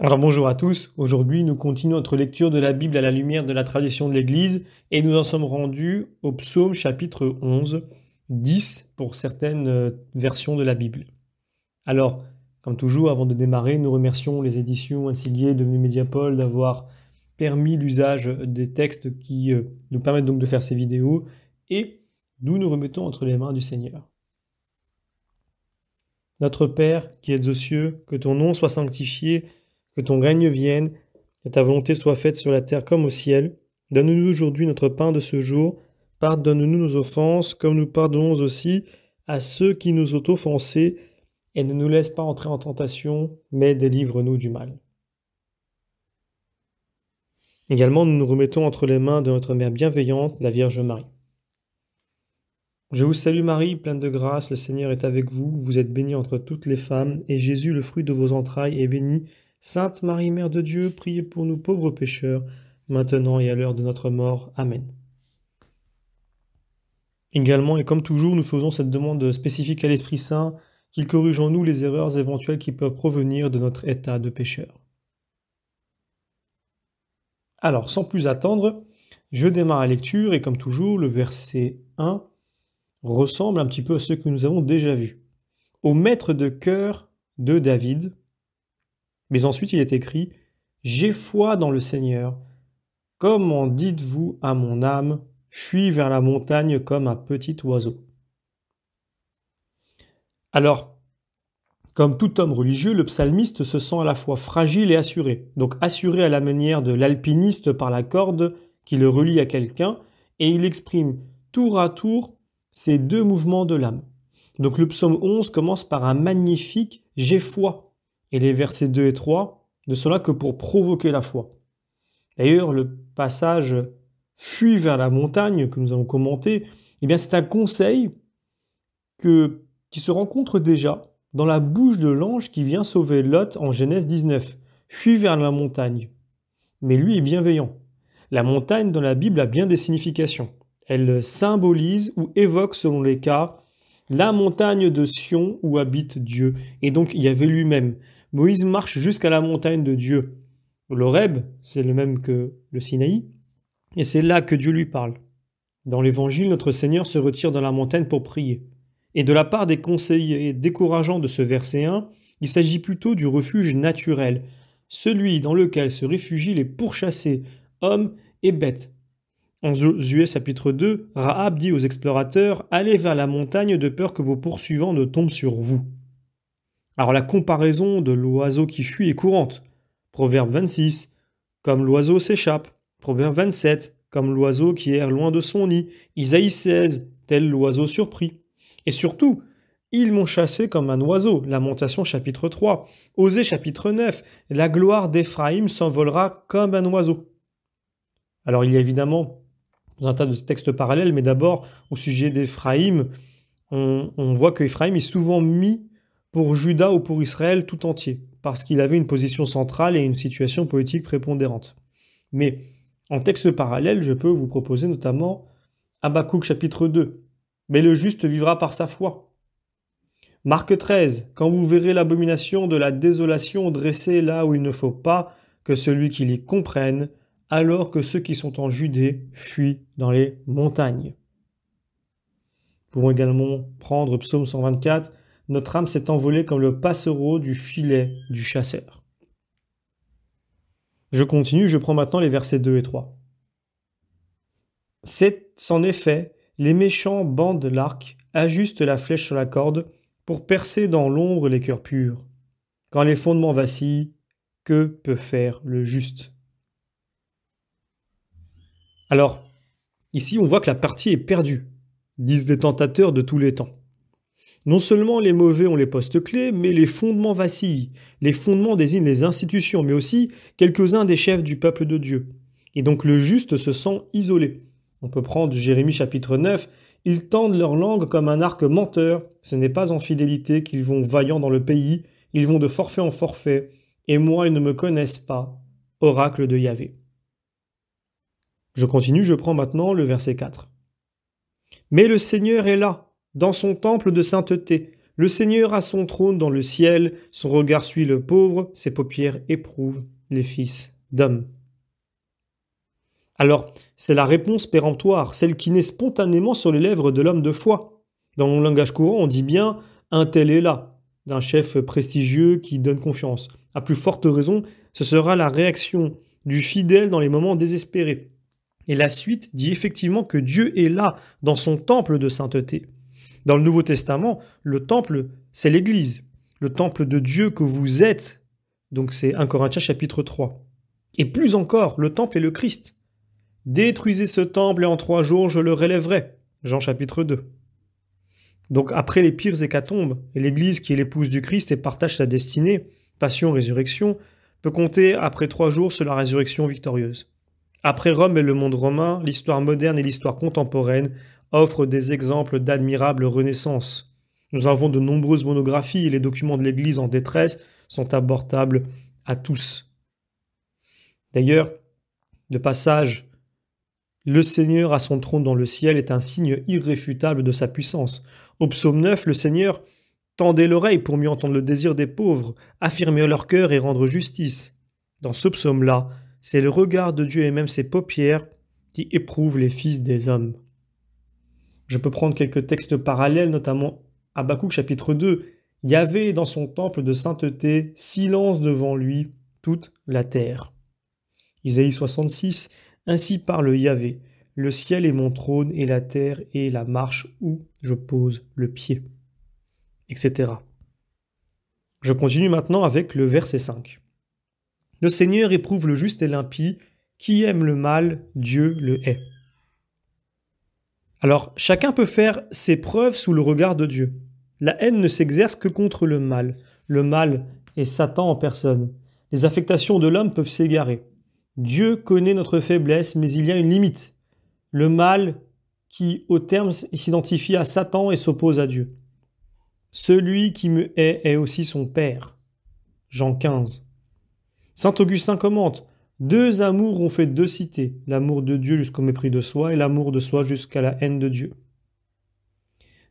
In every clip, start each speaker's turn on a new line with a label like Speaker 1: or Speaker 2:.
Speaker 1: Alors bonjour à tous, aujourd'hui nous continuons notre lecture de la Bible à la lumière de la tradition de l'Église et nous en sommes rendus au psaume chapitre 11, 10 pour certaines euh, versions de la Bible. Alors, comme toujours, avant de démarrer, nous remercions les éditions ainsi et devenues Médiapole d'avoir permis l'usage des textes qui euh, nous permettent donc de faire ces vidéos et nous nous remettons entre les mains du Seigneur. Notre Père qui es aux cieux, que ton nom soit sanctifié que ton règne vienne, que ta volonté soit faite sur la terre comme au ciel. Donne-nous aujourd'hui notre pain de ce jour. Pardonne-nous nos offenses, comme nous pardonnons aussi à ceux qui nous ont offensés, et ne nous laisse pas entrer en tentation, mais délivre-nous du mal. Également, nous nous remettons entre les mains de notre Mère bienveillante, la Vierge Marie. Je vous salue Marie, pleine de grâce, le Seigneur est avec vous, vous êtes bénie entre toutes les femmes, et Jésus, le fruit de vos entrailles, est béni. Sainte Marie, Mère de Dieu, priez pour nous pauvres pécheurs, maintenant et à l'heure de notre mort. Amen. Également, et comme toujours, nous faisons cette demande spécifique à l'Esprit Saint, qu'il corrige en nous les erreurs éventuelles qui peuvent provenir de notre état de pécheur. Alors, sans plus attendre, je démarre la lecture, et comme toujours, le verset 1 ressemble un petit peu à ce que nous avons déjà vu. Au maître de cœur de David, mais ensuite il est écrit J'ai foi dans le Seigneur. Comment dites-vous à mon âme Fuis vers la montagne comme un petit oiseau. Alors, comme tout homme religieux, le psalmiste se sent à la fois fragile et assuré. Donc assuré à la manière de l'alpiniste par la corde qui le relie à quelqu'un, et il exprime tour à tour ces deux mouvements de l'âme. Donc le psaume 11 commence par un magnifique J'ai foi et les versets 2 et 3 ne sont là que pour provoquer la foi. D'ailleurs, le passage Fuis vers la montagne que nous avons commenté, eh bien c'est un conseil que, qui se rencontre déjà dans la bouche de l'ange qui vient sauver Lot en Genèse 19. Fuis vers la montagne. Mais lui est bienveillant. La montagne dans la Bible a bien des significations. Elle symbolise ou évoque selon les cas la montagne de Sion où habite Dieu. Et donc il y avait lui-même. Moïse marche jusqu'à la montagne de Dieu. L'Oreb, c'est le même que le Sinaï, et c'est là que Dieu lui parle. Dans l'Évangile, notre Seigneur se retire dans la montagne pour prier. Et de la part des conseillers décourageants de ce verset 1, il s'agit plutôt du refuge naturel, celui dans lequel se réfugient les pourchassés, hommes et bêtes. En Josué chapitre 2, Rahab dit aux explorateurs Allez vers la montagne de peur que vos poursuivants ne tombent sur vous. Alors la comparaison de l'oiseau qui fuit est courante. Proverbe 26, comme l'oiseau s'échappe. Proverbe 27, comme l'oiseau qui erre loin de son nid. Isaïe 16, tel l'oiseau surpris. Et surtout, ils m'ont chassé comme un oiseau. Lamentation chapitre 3. Osée chapitre 9. La gloire d'Éphraïm s'envolera comme un oiseau. Alors il y a évidemment un tas de textes parallèles, mais d'abord au sujet d'Éphraïm, on, voit que est souvent mis pour Judas ou pour Israël tout entier, parce qu'il avait une position centrale et une situation politique prépondérante. Mais en texte parallèle, je peux vous proposer notamment Abakouk chapitre 2. Mais le juste vivra par sa foi. Marc 13. Quand vous verrez l'abomination de la désolation dressée là où il ne faut pas que celui qui l'y comprenne, alors que ceux qui sont en Judée fuient dans les montagnes. Nous pouvons également prendre Psaume 124 notre âme s'est envolée comme le passereau du filet du chasseur. Je continue, je prends maintenant les versets 2 et 3. C'est en effet, les méchants bandent l'arc, ajustent la flèche sur la corde, pour percer dans l'ombre les cœurs purs. Quand les fondements vacillent, que peut faire le juste Alors, ici on voit que la partie est perdue, disent les tentateurs de tous les temps. Non seulement les mauvais ont les postes clés, mais les fondements vacillent. Les fondements désignent les institutions, mais aussi quelques-uns des chefs du peuple de Dieu. Et donc le juste se sent isolé. On peut prendre Jérémie chapitre 9, ils tendent leur langue comme un arc menteur, ce n'est pas en fidélité qu'ils vont vaillant dans le pays, ils vont de forfait en forfait, et moi ils ne me connaissent pas. Oracle de Yahvé. Je continue, je prends maintenant le verset 4. Mais le Seigneur est là, dans son temple de sainteté. Le Seigneur a son trône dans le ciel, son regard suit le pauvre, ses paupières éprouvent les fils d'hommes. Alors, c'est la réponse péremptoire, celle qui naît spontanément sur les lèvres de l'homme de foi. Dans mon langage courant, on dit bien un tel est là, d'un chef prestigieux qui donne confiance. À plus forte raison, ce sera la réaction du fidèle dans les moments désespérés. Et la suite dit effectivement que Dieu est là, dans son temple de sainteté. Dans le Nouveau Testament, le temple, c'est l'Église, le temple de Dieu que vous êtes. Donc c'est 1 Corinthiens chapitre 3. Et plus encore, le temple est le Christ. Détruisez ce temple et en trois jours je le relèverai. Jean chapitre 2. Donc après les pires hécatombes, l'Église qui est l'épouse du Christ et partage sa destinée, passion, résurrection, peut compter après trois jours sur la résurrection victorieuse. Après Rome et le monde romain, l'histoire moderne et l'histoire contemporaine offre des exemples d'admirable renaissance. Nous avons de nombreuses monographies et les documents de l'Église en détresse sont abordables à tous. D'ailleurs, de passage, le Seigneur à son trône dans le ciel est un signe irréfutable de sa puissance. Au psaume 9, le Seigneur tendait l'oreille pour mieux entendre le désir des pauvres, affirmer leur cœur et rendre justice. Dans ce psaume-là, c'est le regard de Dieu et même ses paupières qui éprouvent les fils des hommes. Je peux prendre quelques textes parallèles, notamment à Bakouk chapitre 2. Yahvé dans son temple de sainteté, silence devant lui toute la terre. Isaïe 66, Ainsi parle Yahvé, le ciel est mon trône et la terre est la marche où je pose le pied. Etc. Je continue maintenant avec le verset 5. Le Seigneur éprouve le juste et l'impie, qui aime le mal, Dieu le hait. Alors, chacun peut faire ses preuves sous le regard de Dieu. La haine ne s'exerce que contre le mal. Le mal est Satan en personne. Les affectations de l'homme peuvent s'égarer. Dieu connaît notre faiblesse, mais il y a une limite. Le mal qui, au terme, s'identifie à Satan et s'oppose à Dieu. Celui qui me hait est aussi son Père. Jean 15. Saint Augustin commente deux amours ont fait deux cités, l'amour de Dieu jusqu'au mépris de soi et l'amour de soi jusqu'à la haine de Dieu.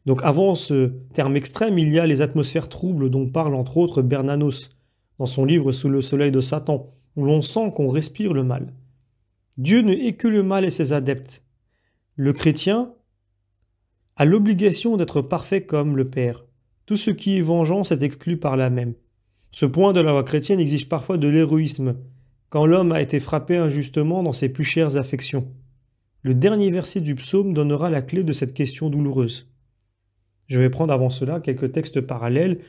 Speaker 1: Donc avant ce terme extrême, il y a les atmosphères troubles dont parle entre autres Bernanos dans son livre Sous le soleil de Satan, où l'on sent qu'on respire le mal. Dieu ne est que le mal et ses adeptes. Le chrétien a l'obligation d'être parfait comme le Père. Tout ce qui est vengeance est exclu par la même. Ce point de la loi chrétienne exige parfois de l'héroïsme, quand l'homme a été frappé injustement dans ses plus chères affections. Le dernier verset du psaume donnera la clé de cette question douloureuse. Je vais prendre avant cela quelques textes parallèles.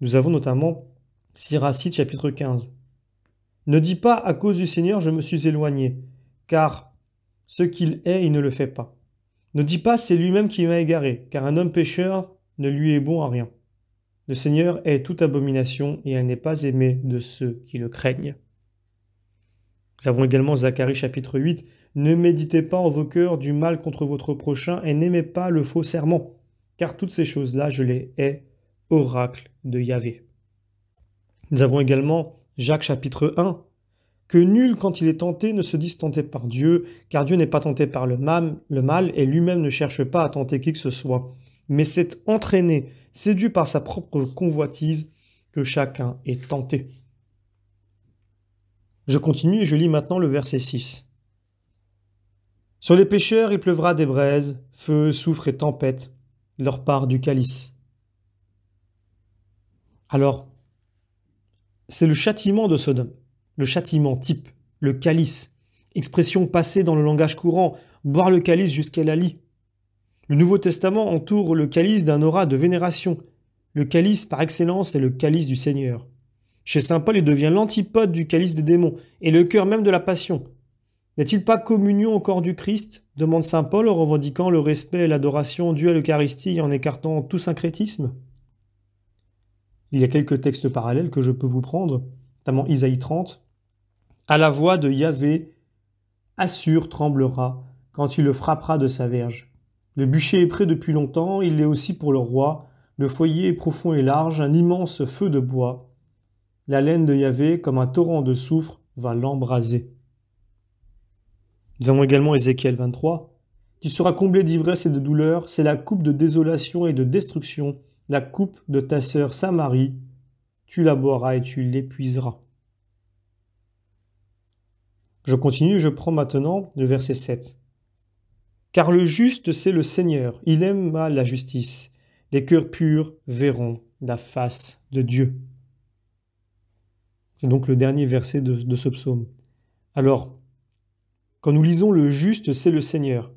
Speaker 1: Nous avons notamment Siracide chapitre 15. Ne dis pas à cause du Seigneur je me suis éloigné, car ce qu'il est, il ne le fait pas. Ne dis pas c'est lui-même qui m'a égaré, car un homme pécheur ne lui est bon à rien. Le Seigneur est toute abomination et elle n'est pas aimée de ceux qui le craignent. Nous avons également Zacharie chapitre 8. Ne méditez pas en vos cœurs du mal contre votre prochain et n'aimez pas le faux serment, car toutes ces choses-là, je les hais, oracle de Yahvé. Nous avons également Jacques chapitre 1. Que nul, quand il est tenté, ne se dise tenté par Dieu, car Dieu n'est pas tenté par le mal, le mal et lui-même ne cherche pas à tenter qui que ce soit. Mais c'est entraîné, séduit par sa propre convoitise, que chacun est tenté. Je continue et je lis maintenant le verset 6. Sur les pécheurs il pleuvra des braises, feu, soufre et tempête, leur part du calice. Alors, c'est le châtiment de Sodome, le châtiment type, le calice, expression passée dans le langage courant, boire le calice jusqu'à la lit. Le Nouveau Testament entoure le calice d'un aura de vénération. Le calice par excellence est le calice du Seigneur. Chez saint Paul, il devient l'antipode du calice des démons et le cœur même de la passion. N'est-il pas communion au corps du Christ demande saint Paul en revendiquant le respect et l'adoration due à l'Eucharistie en écartant tout syncrétisme. Il y a quelques textes parallèles que je peux vous prendre, notamment Isaïe 30. À la voix de Yahvé, Assur tremblera quand il le frappera de sa verge. Le bûcher est prêt depuis longtemps, il l'est aussi pour le roi. Le foyer est profond et large, un immense feu de bois. La laine de Yahvé, comme un torrent de soufre, va l'embraser. Nous avons également Ézéchiel 23. Tu seras comblé d'ivresse et de douleur, c'est la coupe de désolation et de destruction, la coupe de ta sœur Samarie. Tu la boiras et tu l'épuiseras. Je continue, je prends maintenant le verset 7. Car le juste, c'est le Seigneur, il aime la justice. Les cœurs purs verront la face de Dieu. C'est donc le dernier verset de, ce psaume. Alors, quand nous lisons le juste, c'est le Seigneur,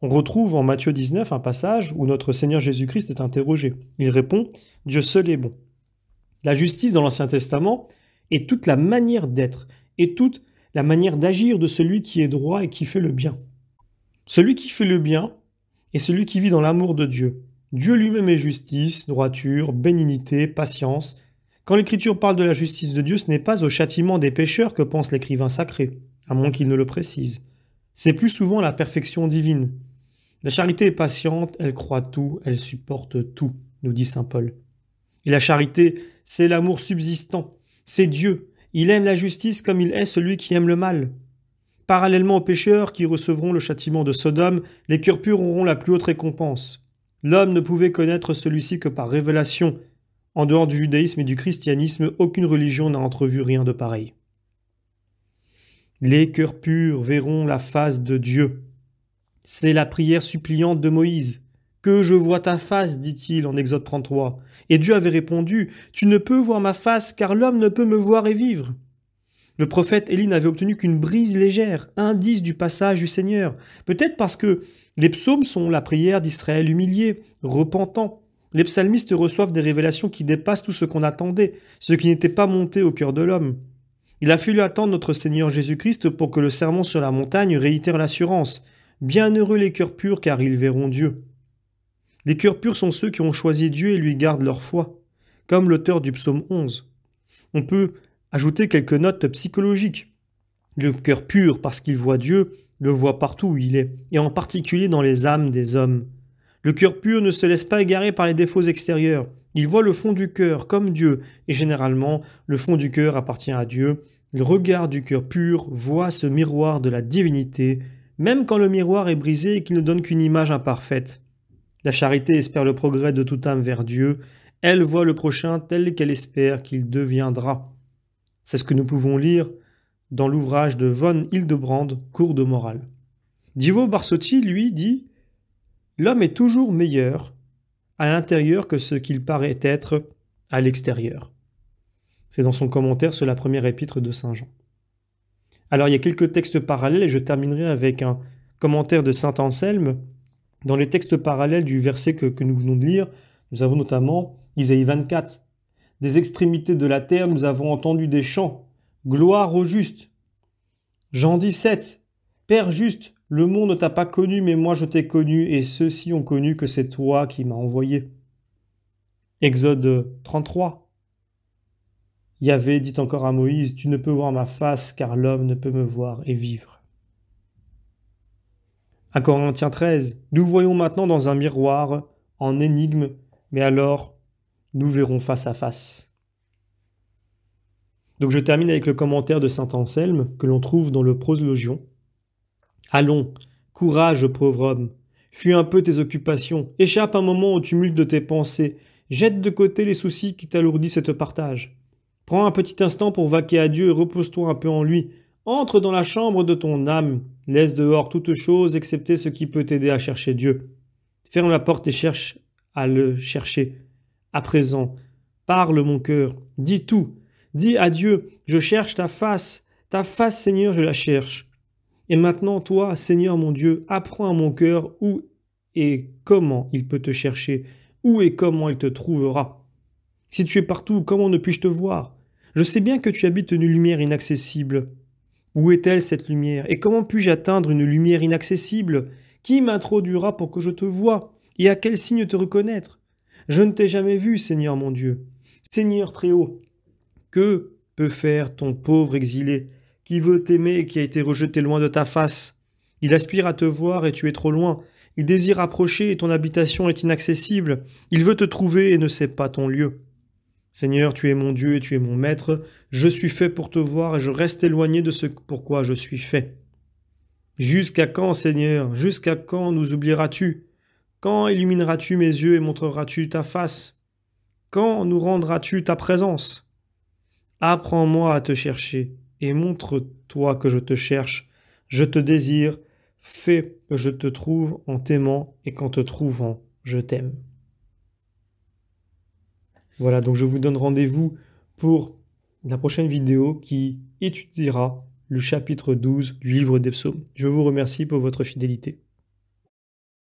Speaker 1: on retrouve en Matthieu 19 un passage où notre Seigneur Jésus-Christ est interrogé. Il répond Dieu seul est bon. La justice dans l'Ancien Testament est toute la manière d'être et toute la manière d'agir de celui qui est droit et qui fait le bien. Celui qui fait le bien est celui qui vit dans l'amour de Dieu. Dieu lui-même est justice, droiture, bénignité, patience, quand l'Écriture parle de la justice de Dieu, ce n'est pas au châtiment des pécheurs que pense l'écrivain sacré, à moins qu'il ne le précise. C'est plus souvent la perfection divine. La charité est patiente, elle croit tout, elle supporte tout, nous dit Saint Paul. Et la charité, c'est l'amour subsistant, c'est Dieu. Il aime la justice comme il est celui qui aime le mal. Parallèlement aux pécheurs qui recevront le châtiment de Sodome, les cœurs purs auront la plus haute récompense. L'homme ne pouvait connaître celui-ci que par révélation, en dehors du judaïsme et du christianisme, aucune religion n'a entrevu rien de pareil. Les cœurs purs verront la face de Dieu. C'est la prière suppliante de Moïse. Que je vois ta face, dit-il en Exode 33. Et Dieu avait répondu, Tu ne peux voir ma face, car l'homme ne peut me voir et vivre. Le prophète Élie n'avait obtenu qu'une brise légère, indice du passage du Seigneur. Peut-être parce que les psaumes sont la prière d'Israël humilié, repentant les psalmistes reçoivent des révélations qui dépassent tout ce qu'on attendait, ce qui n'était pas monté au cœur de l'homme. Il a fallu attendre notre Seigneur Jésus-Christ pour que le sermon sur la montagne réitère l'assurance. Bienheureux les cœurs purs car ils verront Dieu. Les cœurs purs sont ceux qui ont choisi Dieu et lui gardent leur foi, comme l'auteur du psaume 11. On peut ajouter quelques notes psychologiques. Le cœur pur parce qu'il voit Dieu, le voit partout où il est, et en particulier dans les âmes des hommes. Le cœur pur ne se laisse pas égarer par les défauts extérieurs. Il voit le fond du cœur comme Dieu, et généralement, le fond du cœur appartient à Dieu. Le regard du cœur pur voit ce miroir de la divinité, même quand le miroir est brisé et qu'il ne donne qu'une image imparfaite. La charité espère le progrès de toute âme vers Dieu, elle voit le prochain tel qu'elle espère qu'il deviendra. C'est ce que nous pouvons lire dans l'ouvrage de von Hildebrand, Cours de morale. Divo Barsotti, lui, dit L'homme est toujours meilleur à l'intérieur que ce qu'il paraît être à l'extérieur. C'est dans son commentaire sur la première épître de Saint Jean. Alors il y a quelques textes parallèles et je terminerai avec un commentaire de Saint Anselme. Dans les textes parallèles du verset que, nous venons de lire, nous avons notamment Isaïe 24. Des extrémités de la terre, nous avons entendu des chants. Gloire au juste. Jean 17. Père juste, le monde ne t'a pas connu, mais moi je t'ai connu, et ceux-ci ont connu que c'est toi qui m'as envoyé. Exode 33. Yahvé dit encore à Moïse, Tu ne peux voir ma face, car l'homme ne peut me voir et vivre. À Corinthiens 13, nous voyons maintenant dans un miroir, en énigme, mais alors nous verrons face à face. Donc je termine avec le commentaire de saint Anselme que l'on trouve dans le Proslogion, Allons, courage, pauvre homme. Fuis un peu tes occupations, échappe un moment au tumulte de tes pensées, jette de côté les soucis qui t'alourdissent et te partagent. Prends un petit instant pour vaquer à Dieu et repose-toi un peu en lui. Entre dans la chambre de ton âme, laisse dehors toute chose excepté ce qui peut t'aider à chercher Dieu. Ferme la porte et cherche à le chercher. À présent, parle mon cœur, dis tout, dis à Dieu, je cherche ta face, ta face Seigneur, je la cherche. Et maintenant, toi, Seigneur mon Dieu, apprends à mon cœur où et comment il peut te chercher, où et comment il te trouvera. Si tu es partout, comment ne puis-je te voir Je sais bien que tu habites une lumière inaccessible. Où est-elle cette lumière Et comment puis-je atteindre une lumière inaccessible Qui m'introduira pour que je te voie Et à quel signe te reconnaître Je ne t'ai jamais vu, Seigneur mon Dieu. Seigneur très haut, que peut faire ton pauvre exilé qui veut t'aimer et qui a été rejeté loin de ta face. Il aspire à te voir et tu es trop loin. Il désire approcher et ton habitation est inaccessible. Il veut te trouver et ne sait pas ton lieu. Seigneur, tu es mon Dieu et tu es mon Maître. Je suis fait pour te voir et je reste éloigné de ce pourquoi je suis fait. Jusqu'à quand, Seigneur Jusqu'à quand nous oublieras-tu Quand illumineras-tu mes yeux et montreras-tu ta face Quand nous rendras-tu ta présence Apprends-moi à te chercher et montre-toi que je te cherche, je te désire, fais que je te trouve en t'aimant et qu'en te trouvant, je t'aime. Voilà, donc je vous donne rendez-vous pour la prochaine vidéo qui étudiera le chapitre 12 du livre des psaumes. Je vous remercie pour votre fidélité.